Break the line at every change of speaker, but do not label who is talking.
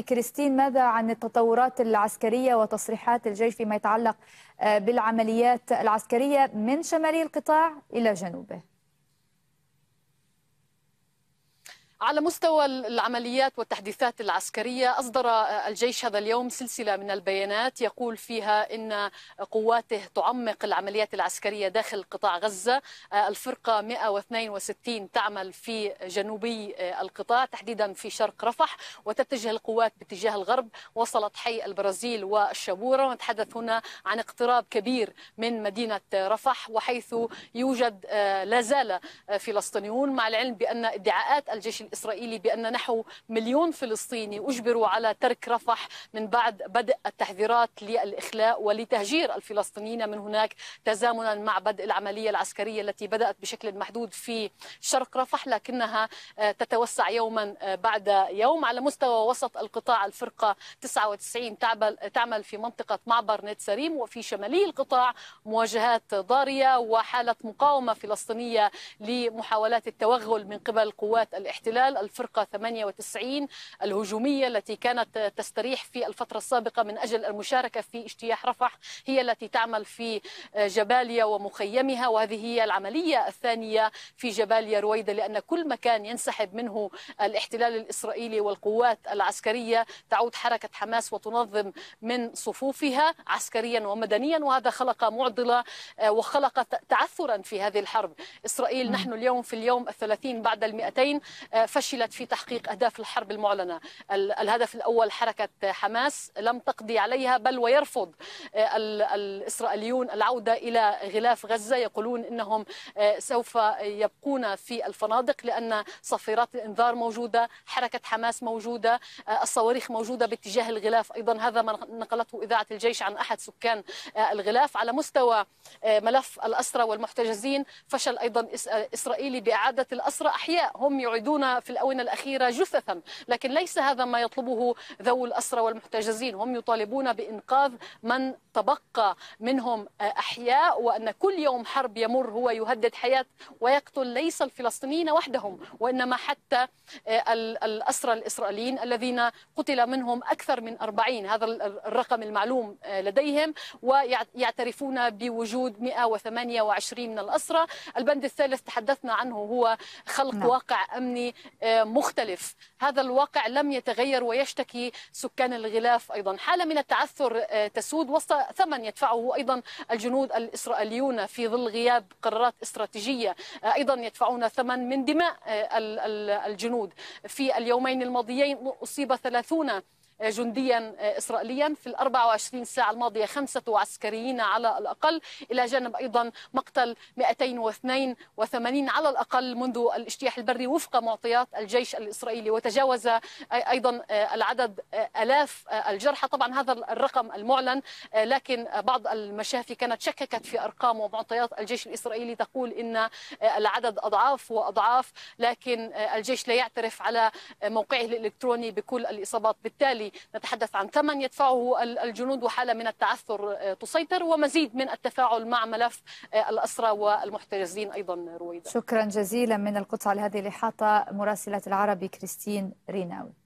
كريستين ماذا عن التطورات العسكرية وتصريحات الجيش فيما يتعلق آه، بالعمليات العسكرية من شمالي القطاع إلى جنوبه؟ على مستوى العمليات والتحديثات العسكرية أصدر الجيش هذا اليوم سلسلة من البيانات يقول فيها أن قواته تعمق العمليات العسكرية داخل قطاع غزة الفرقة 162 تعمل في جنوبي القطاع تحديدا في شرق رفح وتتجه القوات باتجاه الغرب وصلت حي البرازيل والشبورة نتحدث هنا عن اقتراب كبير من مدينة رفح وحيث يوجد آه، لا زال آه، فلسطينيون مع العلم بأن ادعاءات الجيش الإسرائيلي بأن نحو مليون فلسطيني أجبروا على ترك رفح من بعد بدء التحذيرات للإخلاء ولتهجير الفلسطينيين من هناك تزامنا مع بدء العملية العسكرية التي بدأت بشكل محدود في شرق رفح لكنها آه، تتوسع يوما آه، بعد يوم على مستوى وسط القطاع الفرقة 99 تعمل في منطقة معبر نت سريم وفي شمالي القطاع مواجهات ضارية وحالة مقاومة فلسطينية لمحاولات التوغل من قبل قوات الاحتلال الهلال الفرقة 98 الهجومية التي كانت تستريح في الفترة السابقة من أجل المشاركة في اجتياح رفح هي التي تعمل في جباليا ومخيمها وهذه هي العملية الثانية في جباليا رويدة لأن كل مكان ينسحب منه الاحتلال الإسرائيلي والقوات العسكرية تعود حركة حماس وتنظم من صفوفها عسكريا ومدنيا وهذا خلق معضلة آه، وخلق تعثرا في هذه الحرب إسرائيل نحن اليوم في اليوم الثلاثين بعد المئتين آه، فشلت في تحقيق أهداف الحرب المعلنة الهدف الأول حركة حماس لم تقضي عليها بل ويرفض آه، الإسرائيليون العودة إلى غلاف غزة يقولون أنهم آه، سوف يبقون في الفنادق لأن صفيرات الإنذار موجودة حركة حماس موجودة آه، الصواريخ موجودة باتجاه الغلاف أيضا هذا ما نقلته إذاعة الجيش عن أحد سكان الغلاف على مستوى ملف الأسرى والمحتجزين فشل أيضا إسرائيلي بإعادة الأسرى أحياء هم يعيدون في الأونة الأخيرة جثثا لكن ليس هذا ما يطلبه ذو الأسرى والمحتجزين هم يطالبون بإنقاذ من تبقى منهم آه، أحياء وأن كل يوم حرب يمر هو يهدد حياة ويقتل ليس الفلسطينيين وحدهم وإنما حتى آه، الأسرى الإسرائيليين الذين قتل منهم أكثر من 40 هذا الرقم المعلوم آه، لديهم ويعترفون بوجود 128 من الأسرى البند الثالث تحدثنا عنه هو خلق نعم. واقع أمني آه، مختلف هذا الواقع لم يتغير ويشتكي سكان الغلاف أيضا حالة من التعثر آه، تسود وسط ثمن يدفعه أيضا الجنود الإسرائيليون في ظل غياب قرارات استراتيجية آه، أيضا يدفعون ثمن من دماء الجنود في اليومين الماضيين أصيب ثلاثون جنديا آه، إسرائيليا في ال 24 ساعة الماضية خمسة عسكريين على الأقل إلى جانب أيضا مقتل 282 على الأقل منذ الاجتياح البري وفق معطيات الجيش الإسرائيلي وتجاوز آه، أيضا آه، العدد آلاف الجرحى طبعا هذا الرقم المعلن لكن بعض المشافي كانت شككت في أرقام ومعطيات الجيش الإسرائيلي تقول إن العدد أضعاف وأضعاف لكن الجيش لا يعترف على موقعه الإلكتروني بكل الإصابات بالتالي نتحدث عن ثمن يدفعه الجنود وحالة من التعثر آه، تسيطر ومزيد من التفاعل مع ملف آه، الأسرى والمحتجزين أيضا رويدا شكرا جزيلا من القدس على هذه الإحاطة مراسلة العربي كريستين ريناوي